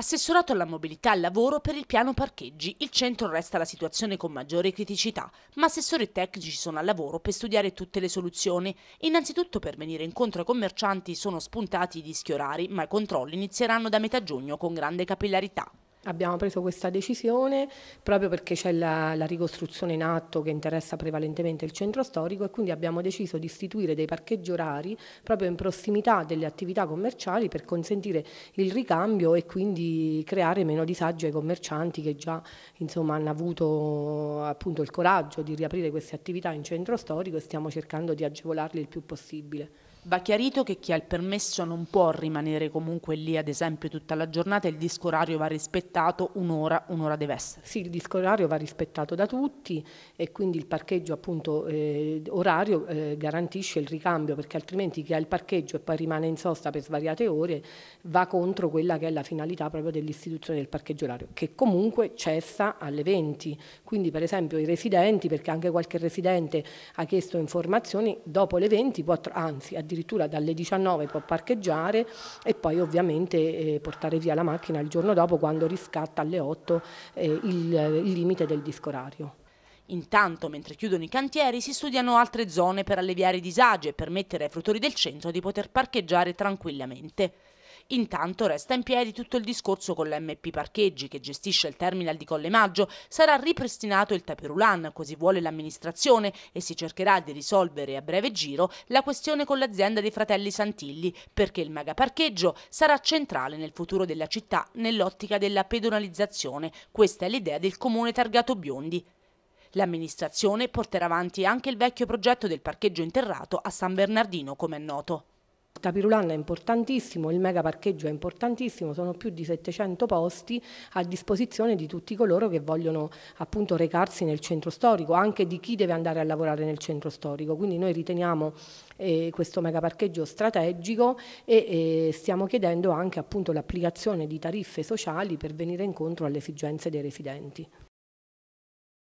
Assessorato alla mobilità al lavoro per il piano parcheggi, il centro resta la situazione con maggiore criticità, ma assessori tecnici sono al lavoro per studiare tutte le soluzioni. Innanzitutto per venire incontro ai commercianti sono spuntati i dischi orari, ma i controlli inizieranno da metà giugno con grande capillarità. Abbiamo preso questa decisione proprio perché c'è la, la, ricostruzione in atto che interessa prevalentemente il centro storico e quindi abbiamo deciso di istituire dei parcheggi orari proprio in prossimità delle attività commerciali per consentire il ricambio e quindi creare meno disagio ai commercianti che già insomma, hanno avuto appunto, il coraggio di riaprire queste attività in centro storico e stiamo cercando di agevolarli il più possibile. Va chiarito che chi ha il permesso non può rimanere comunque lì, ad esempio, tutta la giornata il disco orario va rispettato, un'ora, un'ora deve essere. Sì, il disco orario va rispettato da tutti e quindi il parcheggio appunto eh, orario eh, garantisce il ricambio perché altrimenti chi ha il parcheggio e poi rimane in sosta per svariate ore va contro quella che è la finalità proprio dell'istituzione del parcheggio orario che comunque cessa alle 20. Quindi per esempio i residenti, perché anche qualche residente ha chiesto informazioni, dopo le 20 può, anzi a addirittura dalle 19 può parcheggiare e poi ovviamente eh, portare via la macchina il giorno dopo quando riscatta alle 8 eh, il, eh, il limite del disco orario. Intanto, mentre chiudono i cantieri, si studiano altre zone per alleviare i disagi e permettere ai fruttori del centro di poter parcheggiare tranquillamente. Intanto resta in piedi tutto il discorso con l'MP Parcheggi che gestisce il terminal di Colle Maggio. sarà ripristinato il tapirulan, così vuole l'amministrazione e si cercherà di risolvere a breve giro la questione con l'azienda dei fratelli Santilli, perché il megaparcheggio sarà centrale nel futuro della città nell'ottica della pedonalizzazione. Questa è l'idea del comune targato Biondi. L'amministrazione porterà avanti anche il vecchio progetto del parcheggio interrato a San Bernardino, come è noto. Tapirulanna è importantissimo, il mega parcheggio è importantissimo, sono più di 700 posti a disposizione di tutti coloro che vogliono appunto recarsi nel centro storico, anche di chi deve andare a lavorare nel centro storico. Quindi noi riteniamo eh, questo mega parcheggio strategico e eh, stiamo chiedendo anche appunto l'applicazione di tariffe sociali per venire incontro alle esigenze dei residenti.